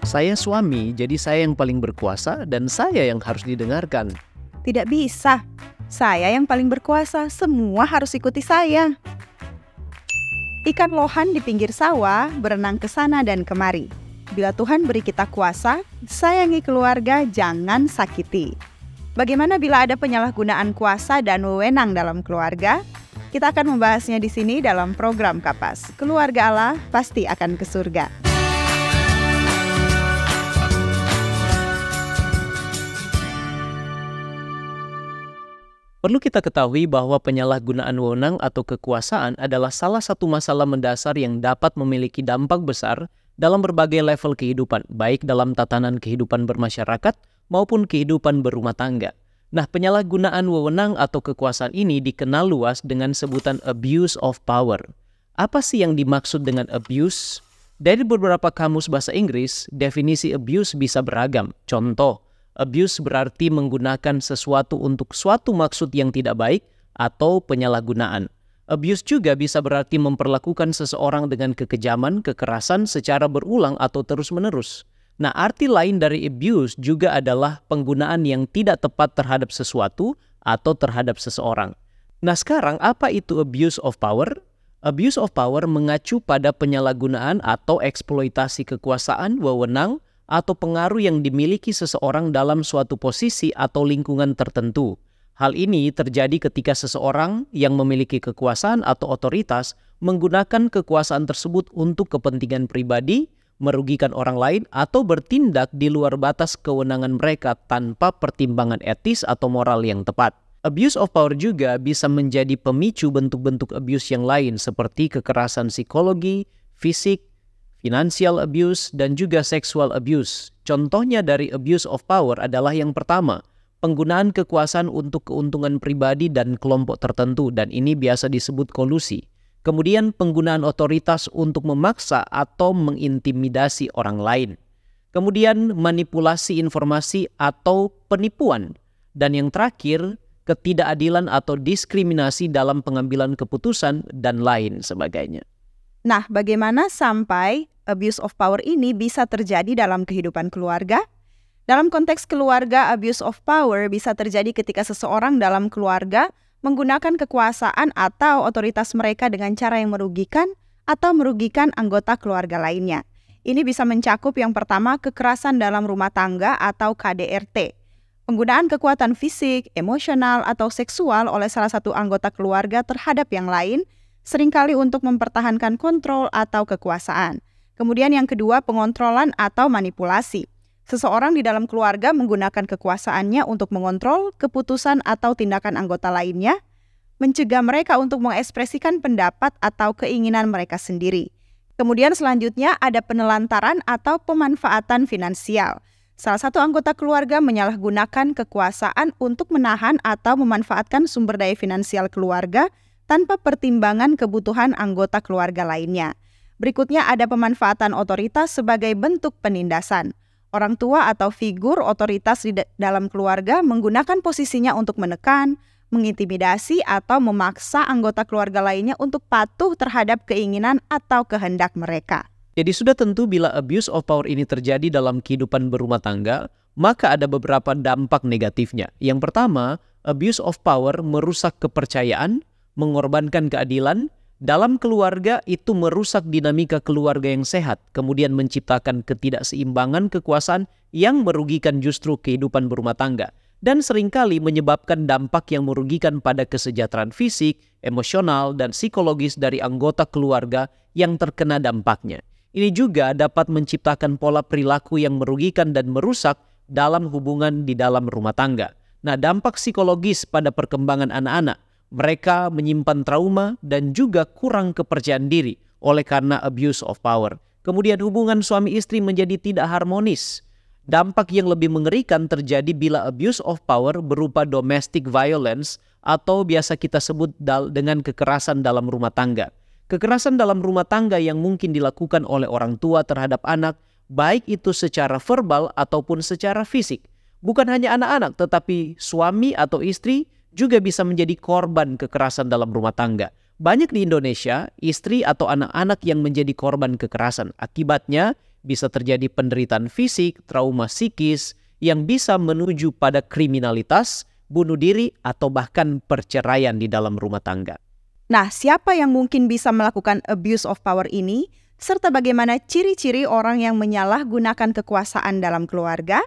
Saya suami, jadi saya yang paling berkuasa dan saya yang harus didengarkan. Tidak bisa. Saya yang paling berkuasa, semua harus ikuti saya. Ikan lohan di pinggir sawah berenang ke sana dan kemari. Bila Tuhan beri kita kuasa, sayangi keluarga, jangan sakiti. Bagaimana bila ada penyalahgunaan kuasa dan wewenang dalam keluarga? Kita akan membahasnya di sini dalam program Kapas. Keluarga Allah pasti akan ke surga. Perlu kita ketahui bahwa penyalahgunaan wewenang atau kekuasaan adalah salah satu masalah mendasar yang dapat memiliki dampak besar dalam berbagai level kehidupan, baik dalam tatanan kehidupan bermasyarakat maupun kehidupan berumah tangga. Nah, penyalahgunaan wewenang atau kekuasaan ini dikenal luas dengan sebutan abuse of power. Apa sih yang dimaksud dengan abuse? Dari beberapa kamus bahasa Inggris, definisi abuse bisa beragam. Contoh, Abuse berarti menggunakan sesuatu untuk suatu maksud yang tidak baik atau penyalahgunaan. Abuse juga bisa berarti memperlakukan seseorang dengan kekejaman, kekerasan secara berulang atau terus-menerus. Nah, arti lain dari abuse juga adalah penggunaan yang tidak tepat terhadap sesuatu atau terhadap seseorang. Nah, sekarang apa itu abuse of power? Abuse of power mengacu pada penyalahgunaan atau eksploitasi kekuasaan, wewenang, atau pengaruh yang dimiliki seseorang dalam suatu posisi atau lingkungan tertentu. Hal ini terjadi ketika seseorang yang memiliki kekuasaan atau otoritas menggunakan kekuasaan tersebut untuk kepentingan pribadi, merugikan orang lain, atau bertindak di luar batas kewenangan mereka tanpa pertimbangan etis atau moral yang tepat. Abuse of power juga bisa menjadi pemicu bentuk-bentuk abuse yang lain seperti kekerasan psikologi, fisik, financial abuse, dan juga sexual abuse. Contohnya dari abuse of power adalah yang pertama, penggunaan kekuasaan untuk keuntungan pribadi dan kelompok tertentu dan ini biasa disebut kolusi. Kemudian penggunaan otoritas untuk memaksa atau mengintimidasi orang lain. Kemudian manipulasi informasi atau penipuan. Dan yang terakhir, ketidakadilan atau diskriminasi dalam pengambilan keputusan dan lain sebagainya. Nah, bagaimana sampai abuse of power ini bisa terjadi dalam kehidupan keluarga. Dalam konteks keluarga, abuse of power bisa terjadi ketika seseorang dalam keluarga menggunakan kekuasaan atau otoritas mereka dengan cara yang merugikan atau merugikan anggota keluarga lainnya. Ini bisa mencakup yang pertama kekerasan dalam rumah tangga atau KDRT. Penggunaan kekuatan fisik, emosional, atau seksual oleh salah satu anggota keluarga terhadap yang lain seringkali untuk mempertahankan kontrol atau kekuasaan. Kemudian yang kedua, pengontrolan atau manipulasi. Seseorang di dalam keluarga menggunakan kekuasaannya untuk mengontrol keputusan atau tindakan anggota lainnya, mencegah mereka untuk mengekspresikan pendapat atau keinginan mereka sendiri. Kemudian selanjutnya ada penelantaran atau pemanfaatan finansial. Salah satu anggota keluarga menyalahgunakan kekuasaan untuk menahan atau memanfaatkan sumber daya finansial keluarga tanpa pertimbangan kebutuhan anggota keluarga lainnya. Berikutnya ada pemanfaatan otoritas sebagai bentuk penindasan. Orang tua atau figur otoritas di dalam keluarga menggunakan posisinya untuk menekan, mengintimidasi, atau memaksa anggota keluarga lainnya untuk patuh terhadap keinginan atau kehendak mereka. Jadi sudah tentu bila abuse of power ini terjadi dalam kehidupan berumah tangga, maka ada beberapa dampak negatifnya. Yang pertama, abuse of power merusak kepercayaan, mengorbankan keadilan, dalam keluarga itu merusak dinamika keluarga yang sehat, kemudian menciptakan ketidakseimbangan kekuasaan yang merugikan justru kehidupan berumah tangga dan seringkali menyebabkan dampak yang merugikan pada kesejahteraan fisik, emosional, dan psikologis dari anggota keluarga yang terkena dampaknya. Ini juga dapat menciptakan pola perilaku yang merugikan dan merusak dalam hubungan di dalam rumah tangga. Nah, dampak psikologis pada perkembangan anak-anak mereka menyimpan trauma dan juga kurang kepercayaan diri oleh karena abuse of power. Kemudian hubungan suami istri menjadi tidak harmonis. Dampak yang lebih mengerikan terjadi bila abuse of power berupa domestic violence atau biasa kita sebut dengan kekerasan dalam rumah tangga. Kekerasan dalam rumah tangga yang mungkin dilakukan oleh orang tua terhadap anak, baik itu secara verbal ataupun secara fisik. Bukan hanya anak-anak, tetapi suami atau istri juga bisa menjadi korban kekerasan dalam rumah tangga. Banyak di Indonesia, istri atau anak-anak yang menjadi korban kekerasan. Akibatnya, bisa terjadi penderitaan fisik, trauma psikis, yang bisa menuju pada kriminalitas, bunuh diri, atau bahkan perceraian di dalam rumah tangga. Nah, siapa yang mungkin bisa melakukan abuse of power ini? Serta bagaimana ciri-ciri orang yang menyalahgunakan kekuasaan dalam keluarga,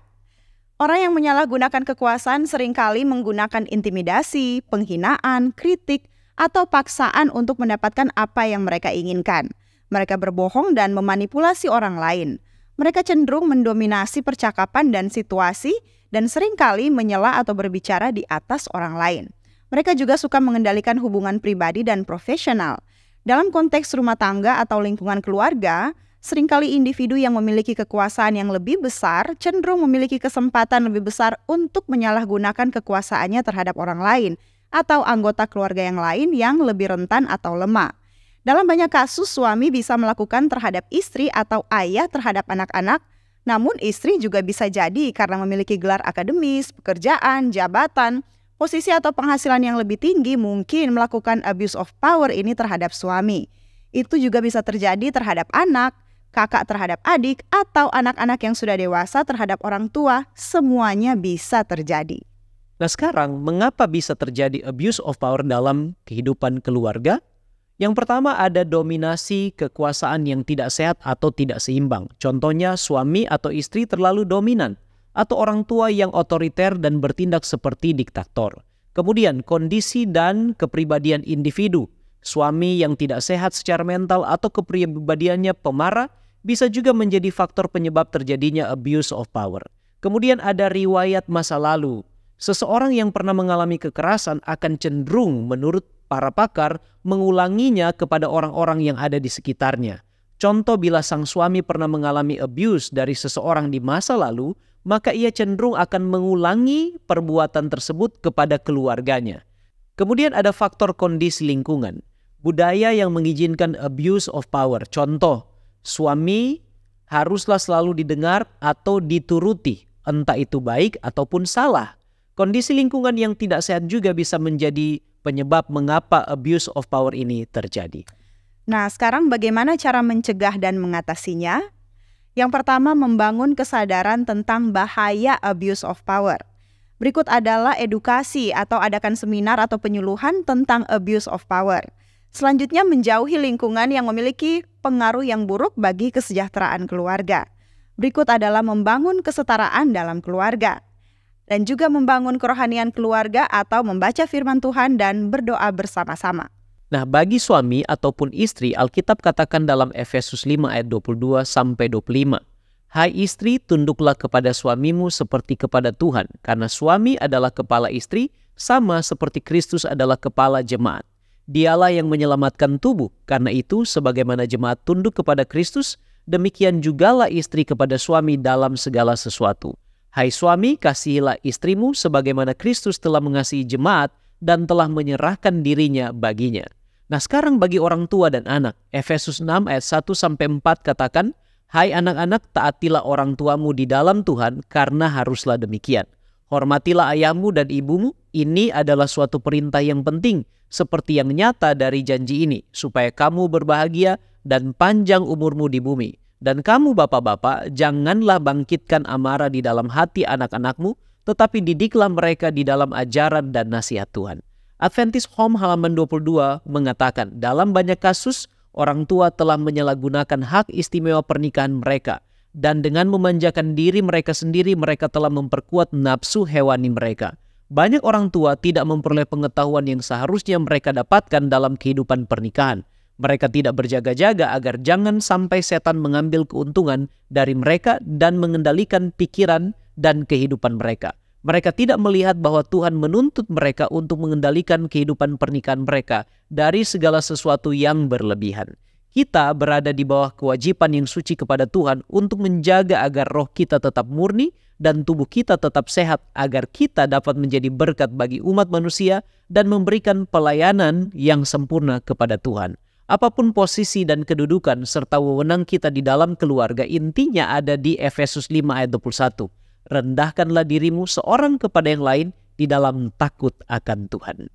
Orang yang menyalahgunakan kekuasaan seringkali menggunakan intimidasi, penghinaan, kritik, atau paksaan untuk mendapatkan apa yang mereka inginkan. Mereka berbohong dan memanipulasi orang lain. Mereka cenderung mendominasi percakapan dan situasi dan seringkali menyela atau berbicara di atas orang lain. Mereka juga suka mengendalikan hubungan pribadi dan profesional. Dalam konteks rumah tangga atau lingkungan keluarga, seringkali individu yang memiliki kekuasaan yang lebih besar cenderung memiliki kesempatan lebih besar untuk menyalahgunakan kekuasaannya terhadap orang lain atau anggota keluarga yang lain yang lebih rentan atau lemah. Dalam banyak kasus, suami bisa melakukan terhadap istri atau ayah terhadap anak-anak, namun istri juga bisa jadi karena memiliki gelar akademis, pekerjaan, jabatan, posisi atau penghasilan yang lebih tinggi mungkin melakukan abuse of power ini terhadap suami. Itu juga bisa terjadi terhadap anak, kakak terhadap adik, atau anak-anak yang sudah dewasa terhadap orang tua, semuanya bisa terjadi. Nah sekarang, mengapa bisa terjadi abuse of power dalam kehidupan keluarga? Yang pertama ada dominasi kekuasaan yang tidak sehat atau tidak seimbang. Contohnya suami atau istri terlalu dominan atau orang tua yang otoriter dan bertindak seperti diktator. Kemudian kondisi dan kepribadian individu suami yang tidak sehat secara mental atau kepribadiannya pemarah bisa juga menjadi faktor penyebab terjadinya abuse of power. Kemudian ada riwayat masa lalu. Seseorang yang pernah mengalami kekerasan akan cenderung menurut para pakar mengulanginya kepada orang-orang yang ada di sekitarnya. Contoh bila sang suami pernah mengalami abuse dari seseorang di masa lalu, maka ia cenderung akan mengulangi perbuatan tersebut kepada keluarganya. Kemudian ada faktor kondisi lingkungan, budaya yang mengizinkan abuse of power. Contoh, Suami haruslah selalu didengar atau dituruti, entah itu baik ataupun salah. Kondisi lingkungan yang tidak sehat juga bisa menjadi penyebab mengapa abuse of power ini terjadi. Nah, sekarang bagaimana cara mencegah dan mengatasinya? Yang pertama, membangun kesadaran tentang bahaya abuse of power. Berikut adalah edukasi atau adakan seminar atau penyuluhan tentang abuse of power. Selanjutnya menjauhi lingkungan yang memiliki pengaruh yang buruk bagi kesejahteraan keluarga. Berikut adalah membangun kesetaraan dalam keluarga dan juga membangun kerohanian keluarga atau membaca firman Tuhan dan berdoa bersama-sama. Nah, bagi suami ataupun istri, Alkitab katakan dalam Efesus 5 ayat 22 sampai 25. Hai istri, tunduklah kepada suamimu seperti kepada Tuhan, karena suami adalah kepala istri, sama seperti Kristus adalah kepala jemaat Dialah yang menyelamatkan tubuh. Karena itu, sebagaimana jemaat tunduk kepada Kristus, demikian jugalah istri kepada suami dalam segala sesuatu. Hai suami, kasihilah istrimu sebagaimana Kristus telah mengasihi jemaat dan telah menyerahkan dirinya baginya. Nah sekarang bagi orang tua dan anak, Efesus 6 ayat 1 sampai 4 katakan, Hai anak-anak, taatilah orang tuamu di dalam Tuhan karena haruslah demikian. Hormatilah ayahmu dan ibumu, ini adalah suatu perintah yang penting seperti yang nyata dari janji ini, supaya kamu berbahagia dan panjang umurmu di bumi. Dan kamu bapak-bapak, janganlah bangkitkan amarah di dalam hati anak-anakmu, tetapi didiklah mereka di dalam ajaran dan nasihat Tuhan. Adventist Home halaman 22 mengatakan, dalam banyak kasus, orang tua telah menyalahgunakan hak istimewa pernikahan mereka – dan dengan memanjakan diri mereka sendiri mereka telah memperkuat nafsu hewani mereka. Banyak orang tua tidak memperoleh pengetahuan yang seharusnya mereka dapatkan dalam kehidupan pernikahan. Mereka tidak berjaga-jaga agar jangan sampai setan mengambil keuntungan dari mereka dan mengendalikan pikiran dan kehidupan mereka. Mereka tidak melihat bahwa Tuhan menuntut mereka untuk mengendalikan kehidupan pernikahan mereka dari segala sesuatu yang berlebihan kita berada di bawah kewajiban yang suci kepada Tuhan untuk menjaga agar roh kita tetap murni dan tubuh kita tetap sehat agar kita dapat menjadi berkat bagi umat manusia dan memberikan pelayanan yang sempurna kepada Tuhan. Apapun posisi dan kedudukan serta wewenang kita di dalam keluarga intinya ada di Efesus 5 ayat 21. Rendahkanlah dirimu seorang kepada yang lain di dalam takut akan Tuhan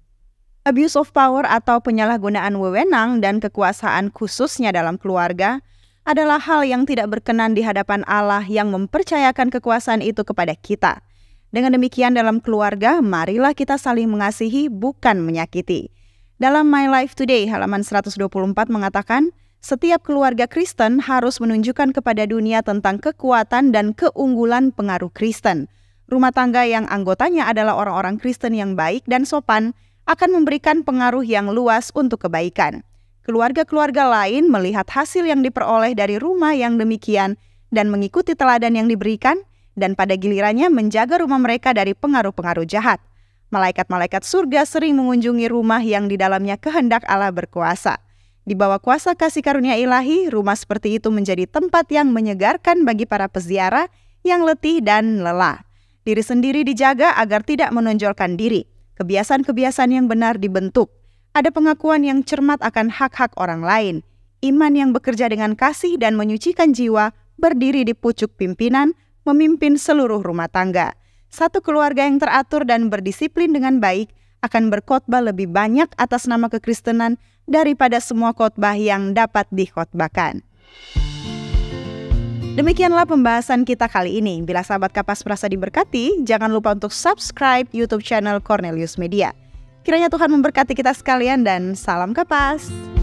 abuse of power atau penyalahgunaan wewenang dan kekuasaan khususnya dalam keluarga adalah hal yang tidak berkenan di hadapan Allah yang mempercayakan kekuasaan itu kepada kita. Dengan demikian dalam keluarga, marilah kita saling mengasihi bukan menyakiti. Dalam My Life Today halaman 124 mengatakan, setiap keluarga Kristen harus menunjukkan kepada dunia tentang kekuatan dan keunggulan pengaruh Kristen. Rumah tangga yang anggotanya adalah orang-orang Kristen yang baik dan sopan akan memberikan pengaruh yang luas untuk kebaikan. Keluarga-keluarga lain melihat hasil yang diperoleh dari rumah yang demikian dan mengikuti teladan yang diberikan dan pada gilirannya menjaga rumah mereka dari pengaruh-pengaruh jahat. Malaikat-malaikat surga sering mengunjungi rumah yang di dalamnya kehendak Allah berkuasa. Di bawah kuasa kasih karunia ilahi, rumah seperti itu menjadi tempat yang menyegarkan bagi para peziarah yang letih dan lelah. Diri sendiri dijaga agar tidak menonjolkan diri. Kebiasaan-kebiasaan yang benar dibentuk. Ada pengakuan yang cermat akan hak-hak orang lain. Iman yang bekerja dengan kasih dan menyucikan jiwa berdiri di pucuk pimpinan, memimpin seluruh rumah tangga. Satu keluarga yang teratur dan berdisiplin dengan baik akan berkhotbah lebih banyak atas nama kekristenan daripada semua khotbah yang dapat dikhotbahkan. Demikianlah pembahasan kita kali ini. Bila sahabat kapas merasa diberkati, jangan lupa untuk subscribe YouTube channel Cornelius Media. Kiranya Tuhan memberkati kita sekalian dan salam kapas.